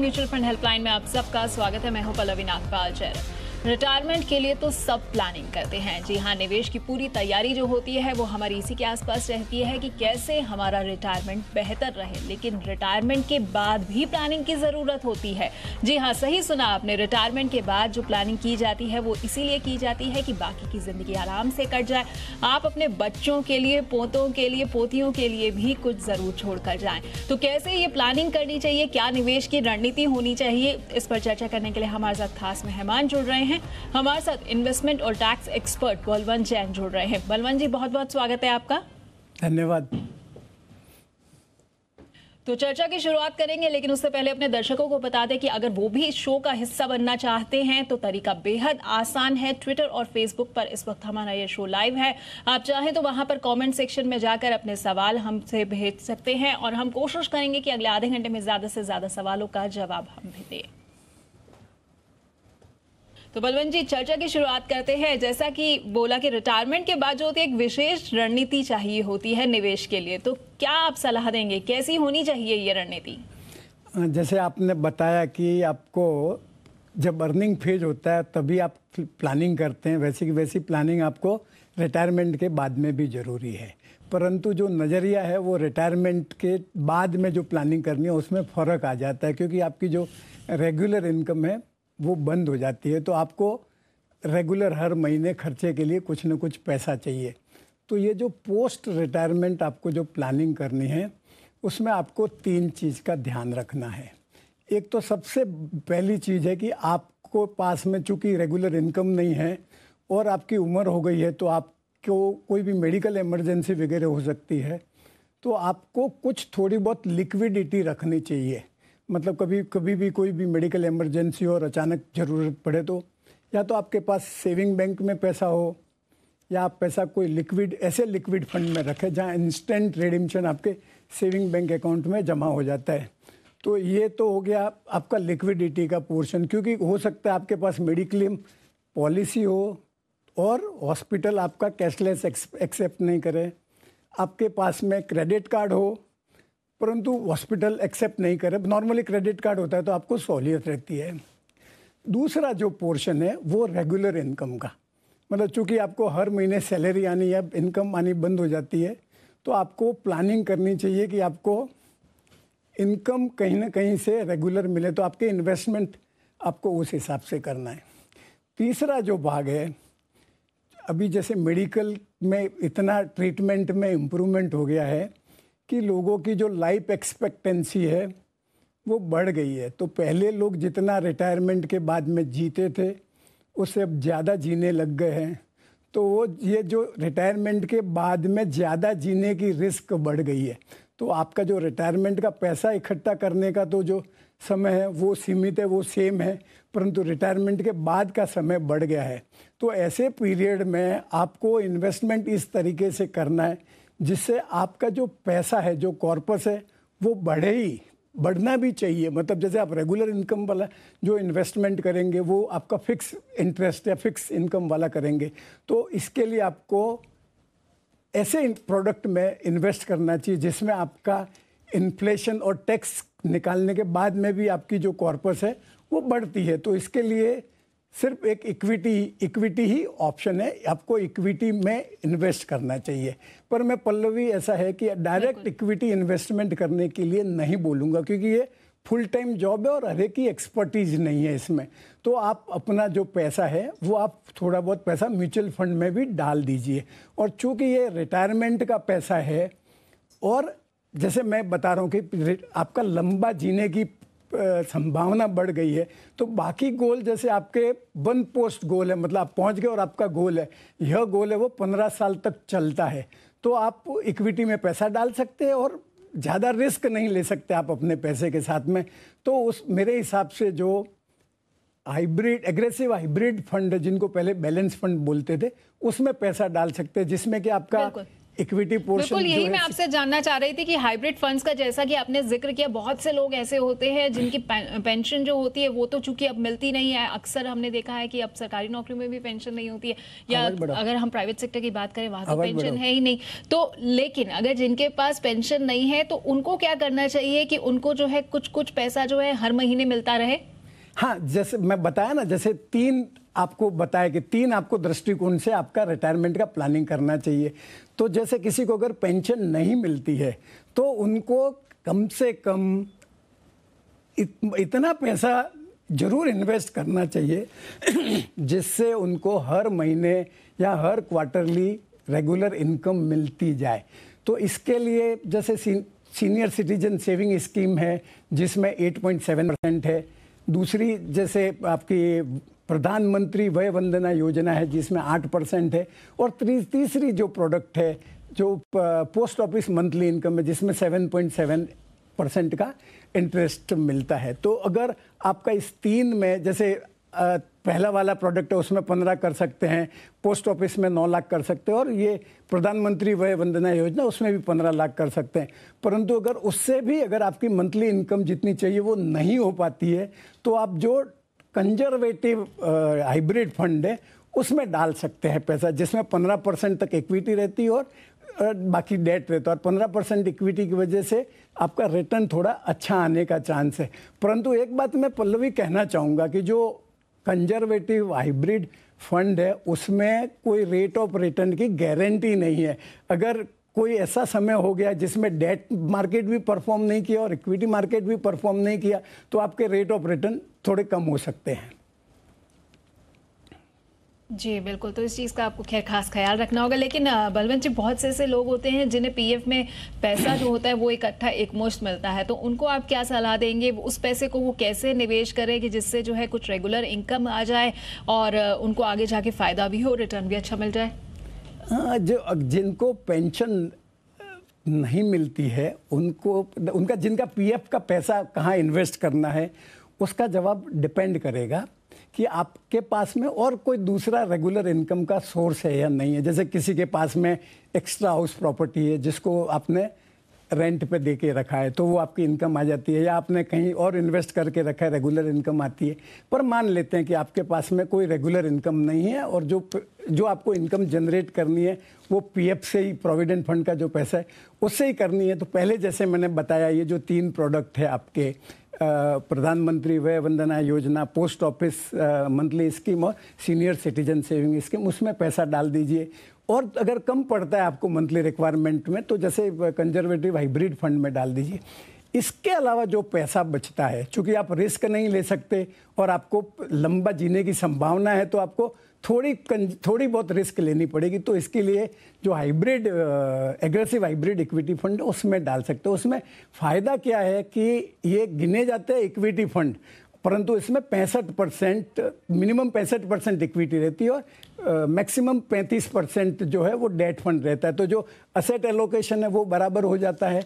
Mutual fund helpline में आप सबका स्वागत है मैं हूं पल्लवी नागपाल जयरव रिटायरमेंट के लिए तो सब प्लानिंग करते हैं जी हाँ निवेश की पूरी तैयारी जो होती है वो हमारी इसी के आसपास रहती है कि कैसे हमारा रिटायरमेंट बेहतर रहे लेकिन रिटायरमेंट के बाद भी प्लानिंग की ज़रूरत होती है जी हाँ सही सुना आपने रिटायरमेंट के बाद जो प्लानिंग की जाती है वो इसीलिए की जाती है कि बाकी की ज़िंदगी आराम से कट जाए आप अपने बच्चों के लिए पोतों के लिए पोतियों के लिए भी कुछ ज़रूर छोड़ कर जाएं तो कैसे ये प्लानिंग करनी चाहिए क्या निवेश की रणनीति होनी चाहिए इस पर चर्चा करने के लिए हमारे साथ खास मेहमान जुड़ रहे हैं हैं हमारे साथ इन्वेस्टमेंट और टैक्स एक्सपर्ट बलवंत जैन जुड़ रहे हैं बलवंत जी बहुत बहुत स्वागत है आपका धन्यवाद तो चर्चा की शुरुआत करेंगे लेकिन उससे पहले अपने दर्शकों को बता दें कि अगर वो भी इस शो का हिस्सा बनना चाहते हैं तो तरीका बेहद आसान है ट्विटर और फेसबुक पर इस वक्त हमारा ये शो लाइव है आप चाहें तो वहां पर कमेंट सेक्शन में जाकर अपने सवाल हमसे भेज सकते हैं और हम कोशिश करेंगे कि अगले आधे घंटे में ज़्यादा से ज़्यादा सवालों का जवाब हम भी दें तो बलवंत जी चर्चा की शुरुआत करते हैं जैसा कि बोला कि रिटायरमेंट के बाद जो होती है एक विशेष रणनीति चाहिए होती है निवेश के लिए तो क्या आप सलाह देंगे कैसी होनी चाहिए ये रणनीति जैसे आपने बताया कि आपको जब अर्निंग फेज होता है तभी आप प्लानिंग करते हैं वैसी की वैसी प्लानिंग आपको रिटायरमेंट के बाद में भी ज़रूरी है परंतु जो नज़रिया है वो रिटायरमेंट के बाद में जो प्लानिंग करनी है उसमें फ़र्क आ जाता है क्योंकि आपकी जो रेगुलर इनकम है वो बंद हो जाती है तो आपको रेगुलर हर महीने खर्चे के लिए कुछ ना कुछ पैसा चाहिए तो ये जो पोस्ट रिटायरमेंट आपको जो प्लानिंग करनी है उसमें आपको तीन चीज़ का ध्यान रखना है एक तो सबसे पहली चीज़ है कि आपको पास में चूँकि रेगुलर इनकम नहीं है और आपकी उम्र हो गई है तो आपको कोई भी मेडिकल इमरजेंसी वगैरह हो सकती है तो आपको कुछ थोड़ी बहुत लिक्विडिटी रखनी चाहिए मतलब कभी कभी भी कोई भी मेडिकल इमरजेंसी हो और अचानक ज़रूरत पड़े तो या तो आपके पास सेविंग बैंक में पैसा हो या आप पैसा कोई लिक्विड ऐसे लिक्विड फंड में रखें जहाँ इंस्टेंट रिडीमशन आपके सेविंग बैंक अकाउंट में जमा हो जाता है तो ये तो हो गया आपका लिक्विडिटी का पोर्शन क्योंकि हो सकता है आपके पास मेडिक्लेम पॉलिसी हो और हॉस्पिटल आपका कैशलेस एक्सेप्ट नहीं करे आपके पास में क्रेडिट कार्ड हो परंतु हॉस्पिटल एक्सेप्ट नहीं करे नॉर्मली क्रेडिट कार्ड होता है तो आपको सहूलियत रहती है दूसरा जो पोर्शन है वो रेगुलर इनकम का मतलब चूंकि आपको हर महीने सैलरी आनी या इनकम आनी बंद हो जाती है तो आपको प्लानिंग करनी चाहिए कि आपको इनकम कहीं ना कहीं से रेगुलर मिले तो आपके इन्वेस्टमेंट आपको उस हिसाब से करना है तीसरा जो भाग है अभी जैसे मेडिकल में इतना ट्रीटमेंट में इम्प्रूवमेंट हो गया है कि लोगों की जो लाइफ एक्सपेक्टेंसी है वो बढ़ गई है तो पहले लोग जितना रिटायरमेंट के बाद में जीते थे उससे अब ज़्यादा जीने लग गए हैं तो वो ये जो रिटायरमेंट के बाद में ज़्यादा जीने की रिस्क बढ़ गई है तो आपका जो रिटायरमेंट का पैसा इकट्ठा करने का तो जो समय है वो सीमित है वो सेम है परंतु रिटायरमेंट के बाद का समय बढ़ गया है तो ऐसे पीरियड में आपको इन्वेस्टमेंट इस तरीके से करना है जिससे आपका जो पैसा है जो कॉर्पस है वो बढ़े ही बढ़ना भी चाहिए मतलब जैसे आप रेगुलर इनकम वाला जो इन्वेस्टमेंट करेंगे वो आपका फिक्स इंटरेस्ट या फिक्स इनकम वाला करेंगे तो इसके लिए आपको ऐसे प्रोडक्ट में इन्वेस्ट करना चाहिए जिसमें आपका इन्फ्लेशन और टैक्स निकालने के बाद में भी आपकी जो कॉर्पस है वो बढ़ती है तो इसके लिए सिर्फ एक इक्विटी इक्विटी ही ऑप्शन है आपको इक्विटी में इन्वेस्ट करना चाहिए पर मैं पल्लवी ऐसा है कि डायरेक्ट इक्विटी इन्वेस्टमेंट करने के लिए नहीं बोलूँगा क्योंकि ये फुल टाइम जॉब है और हर एक एक्सपर्टीज नहीं है इसमें तो आप अपना जो पैसा है वो आप थोड़ा बहुत पैसा म्यूचुअल फंड में भी डाल दीजिए और चूँकि ये रिटायरमेंट का पैसा है और जैसे मैं बता रहा हूँ कि आपका लंबा जीने की संभावना बढ़ गई है तो बाकी गोल जैसे आपके वन पोस्ट गोल है मतलब आप पहुंच गए और आपका गोल है यह गोल है वो पंद्रह साल तक चलता है तो आप इक्विटी में पैसा डाल सकते हैं और ज़्यादा रिस्क नहीं ले सकते आप अपने पैसे के साथ में तो उस मेरे हिसाब से जो हाइब्रिड एग्रेसिव हाइब्रिड फंड जिनको पहले बैलेंस फंड बोलते थे उसमें पैसा डाल सकते हैं जिसमें कि आपका इक्विटी पोर्शन बिल्कुल यही मैं आपसे जानना चाह रही थी कि हाइब्रिड फंड्स का जैसा कि आपने जिक्र किया बहुत से लोग ऐसे होते हैं जिनकी पेंशन जो होती है वो तो चूंकि अब मिलती नहीं है अक्सर हमने देखा है कि अब सरकारी नौकरी में भी पेंशन नहीं होती है या अगर हम प्राइवेट सेक्टर की बात करें वहां तो पेंशन है ही नहीं तो लेकिन अगर जिनके पास पेंशन नहीं है तो उनको क्या करना चाहिए कि उनको जो है कुछ कुछ पैसा जो है हर महीने मिलता रहे हाँ जैसे मैं बताया ना जैसे तीन आपको बताया कि तीन आपको दृष्टिकोण से आपका रिटायरमेंट का प्लानिंग करना चाहिए तो जैसे किसी को अगर पेंशन नहीं मिलती है तो उनको कम से कम इत, इतना पैसा जरूर इन्वेस्ट करना चाहिए जिससे उनको हर महीने या हर क्वार्टरली रेगुलर इनकम मिलती जाए तो इसके लिए जैसे सीनियर सिटीजन सेविंग स्कीम है जिसमें 8.7 परसेंट है दूसरी जैसे आपकी प्रधानमंत्री वय वंदना योजना है जिसमें आठ परसेंट है और तीसरी जो प्रोडक्ट है जो पोस्ट ऑफिस मंथली इनकम है जिसमें सेवन पॉइंट सेवन परसेंट का इंटरेस्ट मिलता है तो अगर आपका इस तीन में जैसे पहला वाला प्रोडक्ट है उसमें पंद्रह कर सकते हैं पोस्ट ऑफिस में नौ लाख कर सकते हैं और ये प्रधानमंत्री वय वंदना योजना उसमें भी पंद्रह लाख कर सकते हैं परंतु अगर उससे भी अगर आपकी मंथली इनकम जितनी चाहिए वो नहीं हो पाती है तो आप जो कंजर्वेटिव हाइब्रिड फंड है उसमें डाल सकते हैं पैसा जिसमें पंद्रह परसेंट तक इक्विटी रहती है और बाकी डेट रहता है और पंद्रह परसेंट इक्विटी की वजह से आपका रिटर्न थोड़ा अच्छा आने का चांस है परंतु एक बात मैं पल्लवी कहना चाहूँगा कि जो कंजर्वेटिव हाइब्रिड फंड है उसमें कोई रेट ऑफ रिटर्न की गारंटी नहीं है अगर कोई ऐसा समय हो गया जिसमें डेट मार्केट भी परफॉर्म नहीं किया और इक्विटी मार्केट भी परफॉर्म नहीं किया तो आपके रेट ऑफ रिटर्न थोड़े कम हो सकते हैं जी बिल्कुल तो इस चीज़ का आपको खैर खास ख्याल रखना होगा लेकिन बलवंत जी बहुत से ऐसे लोग होते हैं जिन्हें पीएफ में पैसा जो होता है वो इकट्ठा एक मुश्त मिलता है तो उनको आप क्या सलाह देंगे उस पैसे को वो कैसे निवेश करें कि जिससे जो है कुछ रेगुलर इनकम आ जाए और उनको आगे जाके फ़ायदा भी हो रिटर्न भी अच्छा मिल जाए हाँ, जो जिनको पेंशन नहीं मिलती है उनको उनका जिनका पीएफ का पैसा कहाँ इन्वेस्ट करना है उसका जवाब डिपेंड करेगा कि आपके पास में और कोई दूसरा रेगुलर इनकम का सोर्स है या नहीं है जैसे किसी के पास में एक्स्ट्रा हाउस प्रॉपर्टी है जिसको आपने रेंट पे दे के रखा है तो वो आपकी इनकम आ जाती है या आपने कहीं और इन्वेस्ट करके रखा है रेगुलर इनकम आती है पर मान लेते हैं कि आपके पास में कोई रेगुलर इनकम नहीं है और जो जो आपको इनकम जनरेट करनी है वो पीएफ से ही प्रोविडेंट फंड का जो पैसा है उससे ही करनी है तो पहले जैसे मैंने बताया ये जो तीन प्रोडक्ट है आपके प्रधानमंत्री Vaya Vandana Yojana post office monthly scheme और सीनियर सिटीजन सेविंग स्कीम उसमें पैसा डाल दीजिए और अगर कम पड़ता है आपको मंथली रिक्वायरमेंट में तो जैसे कंजर्वेटिव हाइब्रिड फंड में डाल दीजिए इसके अलावा जो पैसा बचता है चूंकि आप रिस्क नहीं ले सकते और आपको लंबा जीने की संभावना है तो आपको थोड़ी थोड़ी बहुत रिस्क लेनी पड़ेगी तो इसके लिए जो hybrid aggressive hybrid equity fund उसमें डाल सकते हो उसमें फ़ायदा क्या है कि ये गिने जाते हैं इक्विटी फंड परंतु इसमें पैंसठ परसेंट मिनिमम पैंसठ परसेंट इक्विटी रहती है और मैक्सिमम पैंतीस परसेंट जो है वो डेट फंड रहता है तो जो असेट एलोकेशन है वो बराबर हो जाता है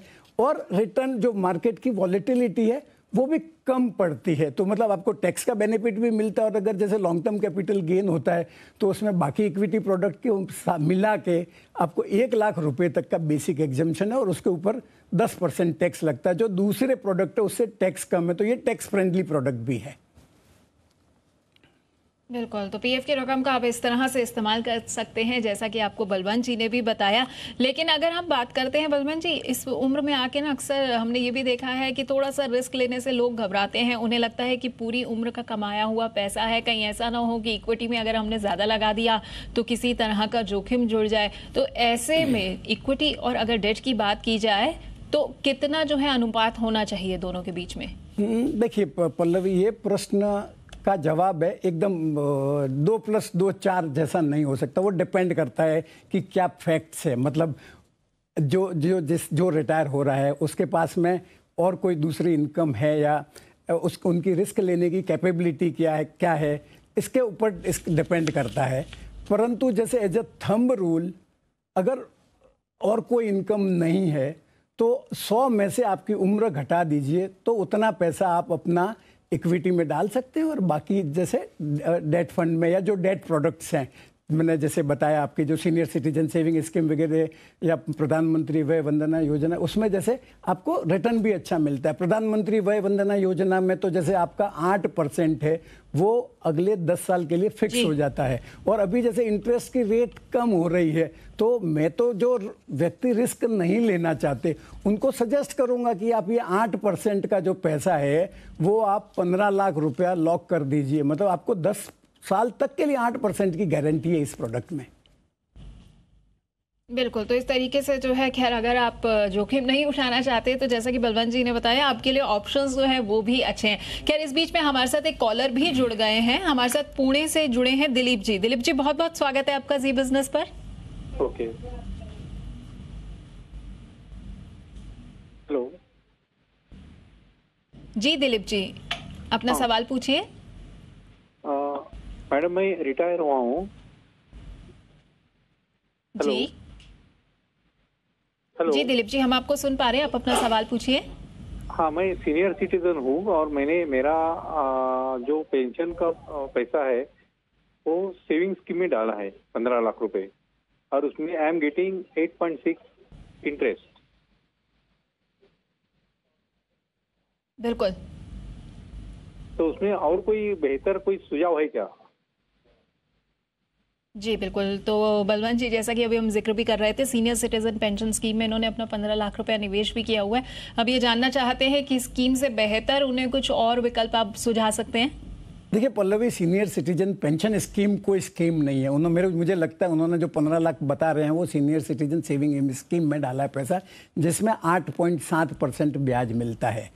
और रिटर्न जो मार्केट की वॉलिटिलिटी है वो भी कम पड़ती है तो मतलब आपको टैक्स का बेनिफिट भी मिलता है और अगर जैसे लॉन्ग टर्म कैपिटल गेन होता है तो उसमें बाकी इक्विटी प्रोडक्ट के मिला के आपको एक लाख रुपए तक का बेसिक एग्जम्पन है और उसके ऊपर दस परसेंट टैक्स लगता है जो दूसरे प्रोडक्ट है उससे टैक्स कम है तो ये टैक्स फ्रेंडली प्रोडक्ट भी है बिल्कुल तो पीएफ की रकम का आप इस तरह से इस्तेमाल कर सकते हैं जैसा कि आपको बलवंत जी ने भी बताया लेकिन अगर हम बात करते हैं बलवंत जी इस उम्र में आके ना अक्सर हमने ये भी देखा है कि थोड़ा सा रिस्क लेने से लोग घबराते हैं उन्हें लगता है कि पूरी उम्र का कमाया हुआ पैसा है कहीं ऐसा ना हो कि इक्विटी में अगर हमने ज़्यादा लगा दिया तो किसी तरह का जोखिम जुड़ जाए तो ऐसे में इक्विटी और अगर डेट की बात की जाए तो कितना जो है अनुपात होना चाहिए दोनों के बीच में हम्म, देखिए पल्लवी ये प्रश्न का जवाब है एकदम दो प्लस दो चार जैसा नहीं हो सकता वो डिपेंड करता है कि क्या फैक्ट्स है मतलब जो जो जिस जो रिटायर हो रहा है उसके पास में और कोई दूसरी इनकम है या उस उनकी रिस्क लेने की कैपेबिलिटी क्या है क्या है इसके ऊपर इस डिपेंड करता है परंतु जैसे एज अ थम्ब रूल अगर और कोई इनकम नहीं है तो सौ में से आपकी उम्र घटा दीजिए तो उतना पैसा आप अपना इक्विटी में डाल सकते हैं और बाकी जैसे डेट फंड में या जो डेट प्रोडक्ट्स हैं मैंने जैसे बताया आपकी जो सीनियर सिटीजन सेविंग स्कीम वगैरह या प्रधानमंत्री वय वंदना योजना उसमें जैसे आपको रिटर्न भी अच्छा मिलता है प्रधानमंत्री वय वंदना योजना में तो जैसे आपका आठ परसेंट है वो अगले दस साल के लिए फिक्स हो जाता है और अभी जैसे इंटरेस्ट की रेट कम हो रही है तो मैं तो जो व्यक्ति रिस्क नहीं लेना चाहते उनको सजेस्ट करूंगा कि आप ये आठ परसेंट का जो पैसा है वो आप पंद्रह लाख रुपया लॉक कर दीजिए मतलब आपको दस साल तक के लिए आठ परसेंट की गारंटी है इस प्रोडक्ट में बिल्कुल तो इस तरीके से जो है खैर अगर आप जोखिम नहीं उठाना चाहते तो जैसा कि बलवंत जी ने बताया आपके लिए ऑप्शंस जो है वो भी अच्छे हैं खैर इस बीच में हमारे साथ एक कॉलर भी जुड़ गए हैं हमारे साथ पुणे से जुड़े हैं दिलीप जी दिलीप जी बहुत बहुत स्वागत है आपका जी बिजनेस पर ओके हेलो जी दिलीप जी अपना हाँ। सवाल पूछिए मैडम मैं रिटायर हुआ हूँ हेलो जी हेलो जी दिलीप जी हम आपको सुन पा रहे हैं आप अपना सवाल पूछिए हाँ मैं सीनियर सिटीजन हूँ और मैंने मेरा आ, जो पेंशन का पैसा है वो सेविंग स्कीम में डाला है पंद्रह लाख रुपए और उसमें I am getting eight point six interest बिल्कुल तो उसमें और कोई बेहतर कोई सुझाव है क्या जी बिल्कुल तो बलवंत जी जैसा कि अभी हम जिक्र भी कर रहे थे सीनियर सिटीजन पेंशन स्कीम में इन्होंने अपना पंद्रह लाख रुपया निवेश भी किया हुआ है अब ये जानना चाहते हैं कि स्कीम से बेहतर उन्हें कुछ और विकल्प आप सुझा सकते हैं देखिए Pallavi senior citizen pension scheme कोई स्कीम नहीं है उन्होंने मेरे मुझे लगता है उन्होंने जो पंद्रह लाख बता रहे हैं वो सीनियर सिटीजन सेविंग स्कीम में डाला है पैसा जिसमें आठ पॉइंट सात परसेंट ब्याज मिलता है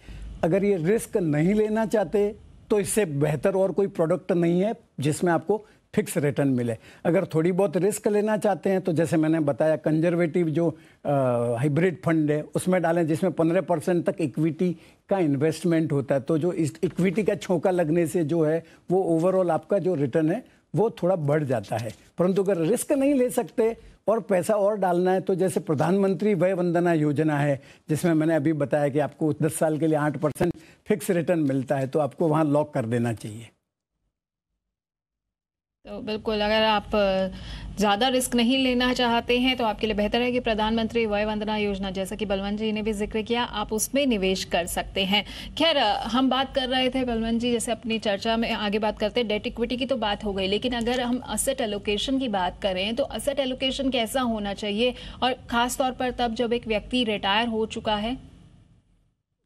अगर ये रिस्क नहीं लेना चाहते तो इससे बेहतर और कोई प्रोडक्ट नहीं है जिसमें आपको फिक्स रिटर्न मिले अगर थोड़ी बहुत रिस्क लेना चाहते हैं तो जैसे मैंने बताया कंजर्वेटिव जो हाइब्रिड फंड है उसमें डालें जिसमें पंद्रह परसेंट तक इक्विटी का इन्वेस्टमेंट होता है तो जो इस इक्विटी का छोंका लगने से जो है वो ओवरऑल आपका जो रिटर्न है वो थोड़ा बढ़ जाता है परंतु अगर रिस्क नहीं ले सकते और पैसा और डालना है तो जैसे प्रधानमंत्री वय वंदना योजना है जिसमें मैंने अभी बताया कि आपको दस साल के लिए आठ परसेंट फिक्स रिटर्न मिलता है तो आपको वहाँ लॉक कर देना चाहिए तो बिल्कुल अगर आप ज़्यादा रिस्क नहीं लेना चाहते हैं तो आपके लिए बेहतर है कि प्रधानमंत्री वय वंदना योजना जैसा कि बलवंत जी ने भी जिक्र किया आप उसमें निवेश कर सकते हैं खैर हम बात कर रहे थे बलवंत जी जैसे अपनी चर्चा में आगे बात करते हैं डेट इक्विटी की तो बात हो गई लेकिन अगर हम असेट एलोकेशन की बात करें तो असेट एलोकेशन कैसा होना चाहिए और ख़ासतौर पर तब जब एक व्यक्ति रिटायर हो चुका है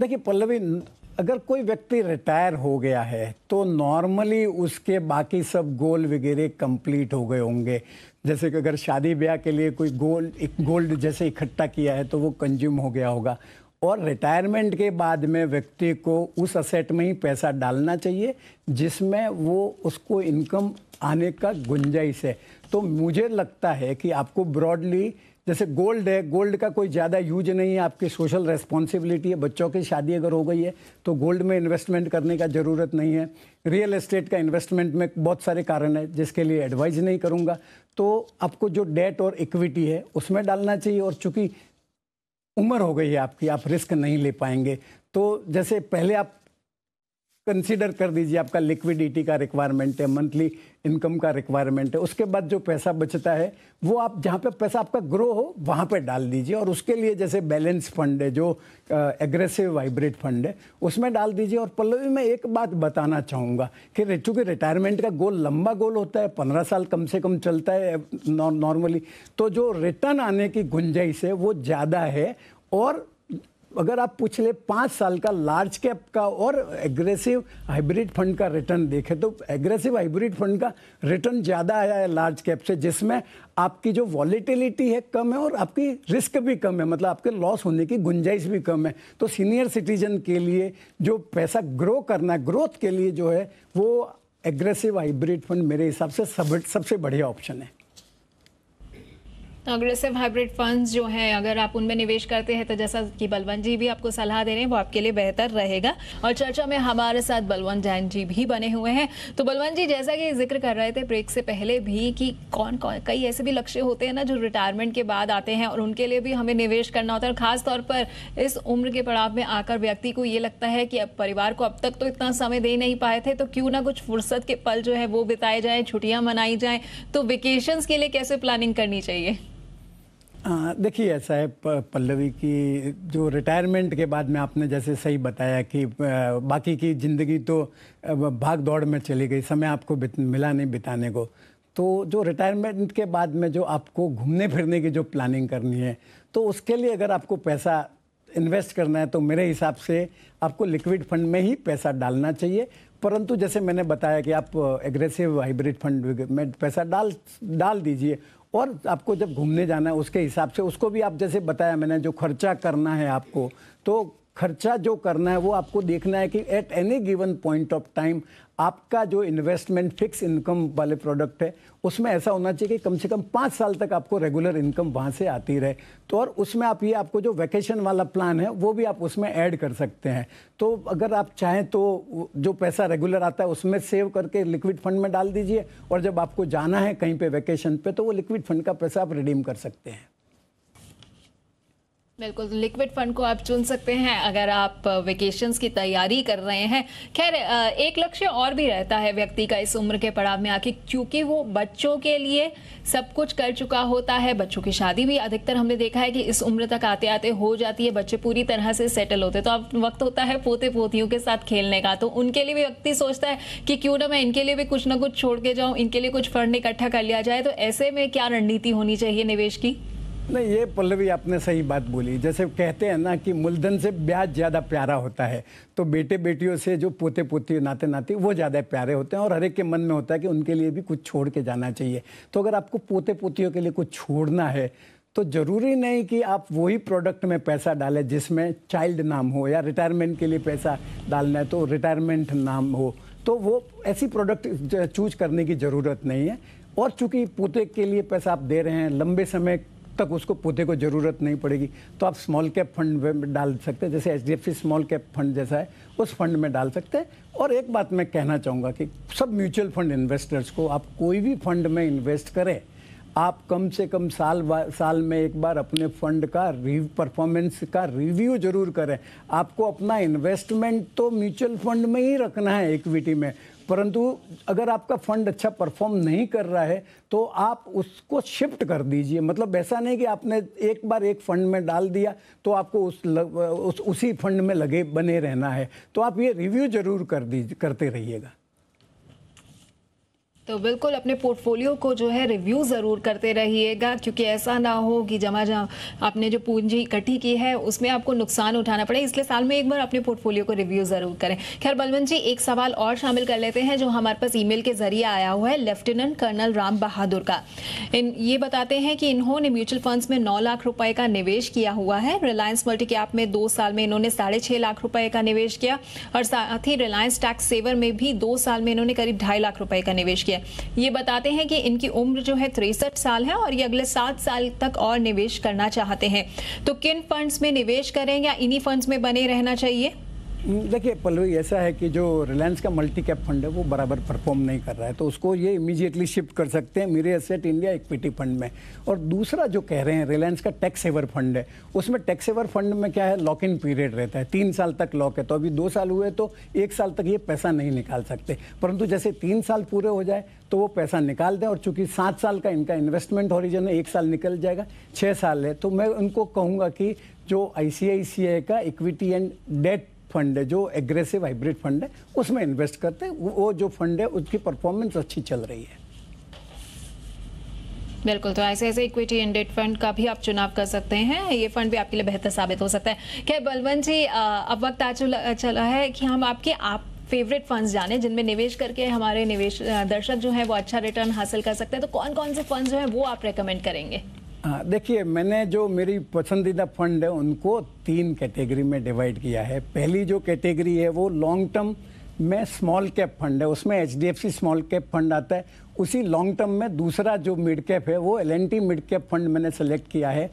देखिए पल्लवी अगर कोई व्यक्ति रिटायर हो गया है तो नॉर्मली उसके बाकी सब गोल वगैरह कंप्लीट हो गए होंगे जैसे कि अगर शादी ब्याह के लिए कोई गोल्ड एक गोल्ड जैसे इकट्ठा किया है तो वो कंज्यूम हो गया होगा और रिटायरमेंट के बाद में व्यक्ति को उस असेट में ही पैसा डालना चाहिए जिसमें वो उसको इनकम आने का गुंजाइश है तो मुझे लगता है कि आपको ब्रॉडली जैसे गोल्ड है गोल्ड का कोई ज़्यादा यूज नहीं है आपकी सोशल रेस्पॉन्सिबिलिटी है बच्चों की शादी अगर हो गई है तो गोल्ड में इन्वेस्टमेंट करने का ज़रूरत नहीं है रियल एस्टेट का इन्वेस्टमेंट में बहुत सारे कारण है जिसके लिए एडवाइज नहीं करूँगा तो आपको जो डेट और इक्विटी है उसमें डालना चाहिए और चूँकि उम्र हो गई है आपकी आप रिस्क नहीं ले पाएंगे तो जैसे पहले आप कंसीडर कर दीजिए आपका लिक्विडिटी का रिक्वायरमेंट है मंथली इनकम का रिक्वायरमेंट है उसके बाद जो पैसा बचता है वो आप जहाँ पे पैसा आपका ग्रो हो वहाँ पे डाल दीजिए और उसके लिए जैसे बैलेंस फंड है जो एग्रेसिव वाइब्रेट फंड है उसमें डाल दीजिए और पल्लवी मैं एक बात बताना चाहूँगा कि चूँकि रिटायरमेंट का गोल लंबा गोल होता है पंद्रह साल कम से कम चलता है नॉर्मली तो जो रिटर्न आने की गुंजाइश है वो ज़्यादा है और अगर आप पिछले पाँच साल का लार्ज कैप का और एग्रेसिव हाइब्रिड फंड का रिटर्न देखें तो एग्रेसिव हाइब्रिड फंड का रिटर्न ज़्यादा आया है लार्ज कैप से जिसमें आपकी जो वॉलीटिलिटी है कम है और आपकी रिस्क भी कम है मतलब आपके लॉस होने की गुंजाइश भी कम है तो सीनियर सिटीजन के लिए जो पैसा ग्रो करना ग्रोथ के लिए जो है वो एग्रेसिव हाइब्रिड फंड मेरे हिसाब से सब सबसे बढ़िया ऑप्शन है तो अग्रेसिव हाइब्रिड फंड्स जो हैं अगर आप उनमें निवेश करते हैं तो जैसा कि बलवंत जी भी आपको सलाह दे रहे हैं वो आपके लिए बेहतर रहेगा और चर्चा में हमारे साथ बलवंत जैन जी भी बने हुए हैं तो बलवंत जी जैसा कि जिक्र कर रहे थे ब्रेक से पहले भी कि कौन कौन कई ऐसे भी लक्ष्य होते हैं ना जो रिटायरमेंट के बाद आते हैं और उनके लिए भी हमें निवेश करना होता है और खासतौर पर इस उम्र के पड़ाव में आकर व्यक्ति को ये लगता है कि अब परिवार को अब तक तो इतना समय दे नहीं पाए थे तो क्यों ना कुछ फुर्सत के पल जो है वो बिताए जाए छुट्टियाँ मनाई जाए तो वेकेशंस के लिए कैसे प्लानिंग करनी चाहिए देखिए ऐसा है पल्लवी की जो रिटायरमेंट के बाद में आपने जैसे सही बताया कि बाकी की ज़िंदगी तो भाग दौड़ में चली गई समय आपको मिला नहीं बिताने को तो जो रिटायरमेंट के बाद में जो आपको घूमने फिरने की जो प्लानिंग करनी है तो उसके लिए अगर आपको पैसा इन्वेस्ट करना है तो मेरे हिसाब से आपको लिक्विड फंड में ही पैसा डालना चाहिए परंतु जैसे मैंने बताया कि आप एग्रेसिव हाइब्रिड फंड में पैसा डाल डाल दीजिए और आपको जब घूमने जाना है उसके हिसाब से उसको भी आप जैसे बताया मैंने जो खर्चा करना है आपको तो खर्चा जो करना है वो आपको देखना है कि at any given point of time आपका जो इन्वेस्टमेंट फिक्स इनकम वाले प्रोडक्ट है उसमें ऐसा होना चाहिए कि कम से कम पाँच साल तक आपको रेगुलर इनकम वहाँ से आती रहे तो और उसमें आप ये आपको जो वैकेशन वाला प्लान है वो भी आप उसमें ऐड कर सकते हैं तो अगर आप चाहें तो जो पैसा रेगुलर आता है उसमें सेव करके लिक्विड फंड में डाल दीजिए और जब आपको जाना है कहीं पर वैकेशन पर तो वो लिक्विड फंड का पैसा आप रिडीम कर सकते हैं बिल्कुल लिक्विड फंड को आप चुन सकते हैं अगर आप वेकेशंस की तैयारी कर रहे हैं खैर एक लक्ष्य और भी रहता है व्यक्ति का इस उम्र के पड़ाव में आके क्योंकि वो बच्चों के लिए सब कुछ कर चुका होता है बच्चों की शादी भी अधिकतर हमने देखा है कि इस उम्र तक आते आते हो जाती है बच्चे पूरी तरह से सेटल होते तो अब वक्त होता है पोते पोतियों के साथ खेलने का तो उनके लिए भी व्यक्ति सोचता है कि क्यों ना मैं इनके लिए भी कुछ ना कुछ छोड़ के जाऊँ इनके लिए कुछ फंड इकट्ठा कर लिया जाए तो ऐसे में क्या रणनीति होनी चाहिए निवेश की नहीं ये पल्लवी आपने सही बात बोली जैसे कहते हैं ना कि मूलधन से ब्याज ज़्यादा प्यारा होता है तो बेटे बेटियों से जो पोते पोती नाते नाते वो ज़्यादा प्यारे होते हैं और हर एक के मन में होता है कि उनके लिए भी कुछ छोड़ के जाना चाहिए तो अगर आपको पोते पोतियों के लिए कुछ छोड़ना है तो ज़रूरी नहीं कि आप वही प्रोडक्ट में पैसा डालें जिसमें चाइल्ड नाम हो या रिटायरमेंट के लिए पैसा डालना है तो रिटायरमेंट नाम हो तो वो ऐसी प्रोडक्ट चूज करने की ज़रूरत नहीं है और चूंकि पोते के लिए पैसा आप दे रहे हैं लंबे समय तक उसको पोते को ज़रूरत नहीं पड़ेगी तो आप स्मॉल कैप फंड में डाल सकते हैं जैसे एच स्मॉल कैप फंड जैसा है उस फंड में डाल सकते हैं और एक बात मैं कहना चाहूँगा कि सब म्यूचुअल फंड इन्वेस्टर्स को आप कोई भी फंड में इन्वेस्ट करें आप कम से कम साल साल में एक बार अपने फंड का रिव परफॉर्मेंस का रिव्यू जरूर करें आपको अपना इन्वेस्टमेंट तो म्यूचुअल फंड में ही रखना है इक्विटी में परंतु अगर आपका फंड अच्छा परफॉर्म नहीं कर रहा है तो आप उसको शिफ्ट कर दीजिए मतलब ऐसा नहीं कि आपने एक बार एक फंड में डाल दिया तो आपको उस, लग, उस उसी फंड में लगे बने रहना है तो आप ये रिव्यू जरूर कर दीजिए करते रहिएगा तो बिल्कुल अपने पोर्टफोलियो को जो है रिव्यू ज़रूर करते रहिएगा क्योंकि ऐसा ना हो कि जमा जमा आपने जो पूंजी इकट्ठी की है उसमें आपको नुकसान उठाना पड़े इसलिए साल में एक बार अपने पोर्टफोलियो को रिव्यू ज़रूर करें खैर बलवंत जी एक सवाल और शामिल कर लेते हैं जो हमारे पास ई के जरिए आया हुआ है लेफ्टिनेंट कर्नल राम बहादुर का इन ये बताते हैं कि इन्होंने म्यूचुअल फंड्स में नौ लाख रुपए का निवेश किया हुआ है रिलायंस मल्टी कैप में दो साल में इन्होंने साढ़े छः लाख रुपए का निवेश किया और साथ ही रिलायंस टैक्स सेवर में भी दो साल में इन्होंने करीब ढाई लाख रुपए का निवेश किया है ये बताते हैं कि इनकी उम्र जो है तिरसठ साल है और ये अगले सात साल तक और निवेश करना चाहते हैं तो किन फंड्स में निवेश करें या इन्हीं फंड्स में बने रहना चाहिए हम्म, देखिए पल्लवी ऐसा है कि जो रिलायंस का मल्टी कैप फंड है वो बराबर परफॉर्म नहीं कर रहा है तो उसको ये इमीजिएटली शिफ्ट कर सकते हैं मेरे एसेट इंडिया इक्विटी फंड में और दूसरा जो कह रहे हैं रिलायंस का टैक्स सेवर फंड है उसमें टैक्स सेवर फंड में क्या है लॉक इन पीरियड रहता है तीन साल तक लॉक है तो अभी दो साल हुए तो एक साल तक ये पैसा नहीं निकाल सकते परंतु जैसे तीन साल पूरे हो जाए तो वो पैसा निकाल दें और चूंकि सात साल का इनका इन्वेस्टमेंट हॉरिजन है एक साल निकल जाएगा छः साल है तो मैं उनको कहूँगा कि जो आई का इक्विटी एंड डेट फंड है जो एग्रेसिव हाइब्रिड फंड है उसमें इन्वेस्ट करते हैं वो जो फंड है उसकी परफॉर्मेंस अच्छी चल रही है बिल्कुल तो ऐसे ऐसे इक्विटी इंडेड फंड का भी आप चुनाव कर सकते हैं ये फंड भी आपके लिए बेहतर साबित हो सकता है क्या बलवंत जी अब वक्त आ चला है कि हम आपके आप फेवरेट फंड्स जाने जिनमें निवेश करके हमारे निवेश दर्शक जो है वो अच्छा रिटर्न हासिल कर सकते हैं तो कौन कौन से फंड्स जो है वो आप रिकमेंड करेंगे हाँ देखिए मैंने जो मेरी पसंदीदा फंड है उनको तीन कैटेगरी में डिवाइड किया है पहली जो कैटेगरी है वो लॉन्ग टर्म में स्मॉल कैप फंड है उसमें H D F C small cap fund आता है उसी लॉन्ग टर्म में दूसरा जो मिड कैप है वो L and T mid cap fund मैंने सेलेक्ट किया है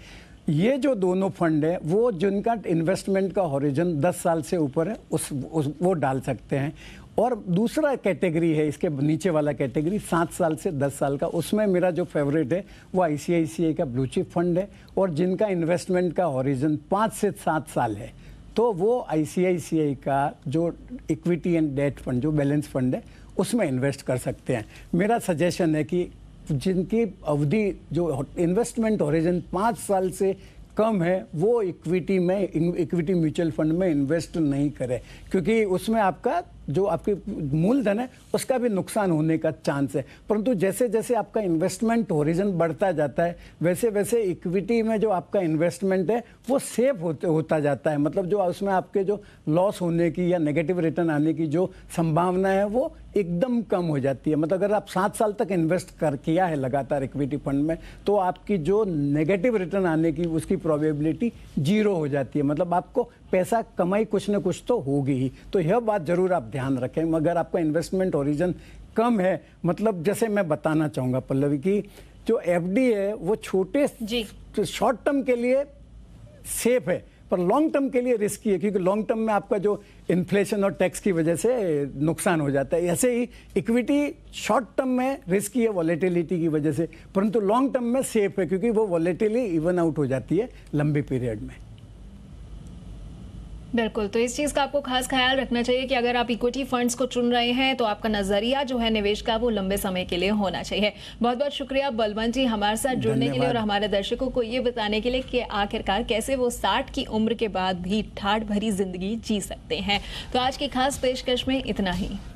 ये जो दोनों फंड है वो जिनका इन्वेस्टमेंट का हॉरिजन 10 साल से ऊपर है उस, उस वो डाल सकते हैं और दूसरा कैटेगरी है इसके नीचे वाला कैटेगरी सात साल से दस साल का उसमें मेरा जो फेवरेट है वो आई का ब्लू चिप फंड है और जिनका इन्वेस्टमेंट का हॉरिजन पाँच से सात साल है तो वो आई का जो इक्विटी एंड डेट फंड जो बैलेंस फंड है उसमें इन्वेस्ट कर सकते हैं मेरा सजेशन है कि जिनकी अवधि जो इन्वेस्टमेंट ओरिजिन पाँच साल से कम है वो इक्विटी में इक्विटी म्यूचुअल फंड में इन्वेस्ट नहीं करें क्योंकि उसमें आपका जो आपकी मूलधन है उसका भी नुकसान होने का चांस है परंतु जैसे जैसे आपका इन्वेस्टमेंट होरिजन बढ़ता जाता है वैसे वैसे इक्विटी में जो आपका इन्वेस्टमेंट है वो सेफ होते होता जाता है मतलब जो उसमें आपके जो लॉस होने की या नेगेटिव रिटर्न आने की जो संभावना है वो एकदम कम हो जाती है मतलब अगर आप सात साल तक इन्वेस्ट कर किया है लगातार इक्विटी फंड में तो आपकी जो नेगेटिव रिटर्न आने की उसकी प्रोबेबिलिटी जीरो हो जाती है मतलब आपको पैसा कमाई कुछ ना कुछ तो होगी ही तो यह बात ज़रूर आप ध्यान रखें मगर आपका इन्वेस्टमेंट ओरिजन कम है मतलब जैसे मैं बताना चाहूँगा पल्लवी की जो एफ है वो छोटे शॉर्ट टर्म के लिए सेफ है पर लॉन्ग टर्म के लिए रिस्की है क्योंकि लॉन्ग टर्म में आपका जो इन्फ्लेशन और टैक्स की वजह से नुकसान हो जाता है ऐसे ही इक्विटी शॉर्ट टर्म में रिस्की है वॉलेटिलिटी की वजह से परंतु लॉन्ग टर्म में सेफ है क्योंकि वो वॉलेटिली इवन आउट हो जाती है लंबे पीरियड में बिल्कुल तो इस चीज़ का आपको खास ख्याल रखना चाहिए कि अगर आप इक्विटी फंड्स को चुन रहे हैं तो आपका नजरिया जो है निवेश का वो लंबे समय के लिए होना चाहिए बहुत बहुत शुक्रिया बलवंत जी हमारे साथ जुड़ने के लिए और हमारे दर्शकों को ये बताने के लिए कि आखिरकार कैसे वो साठ की उम्र के बाद भी ठाठ भरी जिंदगी जी सकते हैं तो आज की खास पेशकश में इतना ही